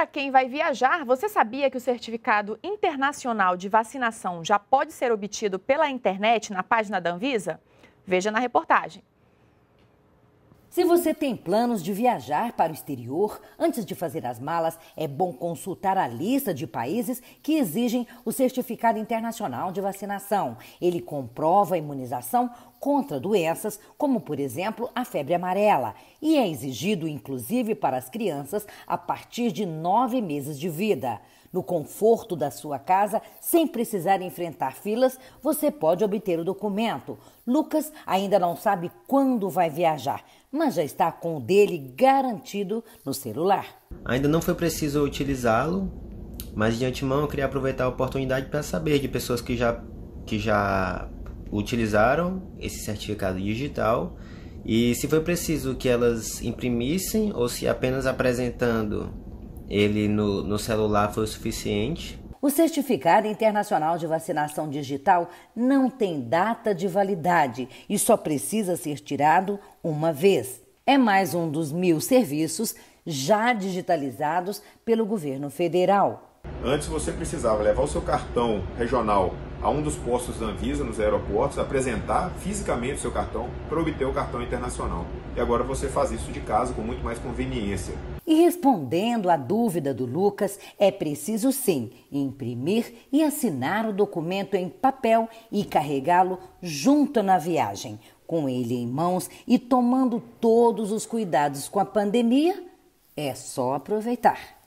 para quem vai viajar, você sabia que o certificado internacional de vacinação já pode ser obtido pela internet na página da Anvisa? Veja na reportagem. Se você tem planos de viajar para o exterior, antes de fazer as malas, é bom consultar a lista de países que exigem o certificado internacional de vacinação. Ele comprova a imunização contra doenças, como por exemplo a febre amarela, e é exigido inclusive para as crianças a partir de nove meses de vida. No conforto da sua casa, sem precisar enfrentar filas, você pode obter o documento. Lucas ainda não sabe quando vai viajar, mas já está com o dele garantido no celular. Ainda não foi preciso utilizá-lo, mas de antemão eu queria aproveitar a oportunidade para saber de pessoas que já, que já utilizaram esse certificado digital e se foi preciso que elas imprimissem ou se apenas apresentando ele no, no celular foi o suficiente. O Certificado Internacional de Vacinação Digital não tem data de validade e só precisa ser tirado uma vez. É mais um dos mil serviços já digitalizados pelo governo federal. Antes você precisava levar o seu cartão regional a um dos postos da Anvisa nos aeroportos, apresentar fisicamente o seu cartão para obter o cartão internacional. E agora você faz isso de casa com muito mais conveniência. E respondendo à dúvida do Lucas, é preciso sim imprimir e assinar o documento em papel e carregá-lo junto na viagem. Com ele em mãos e tomando todos os cuidados com a pandemia, é só aproveitar.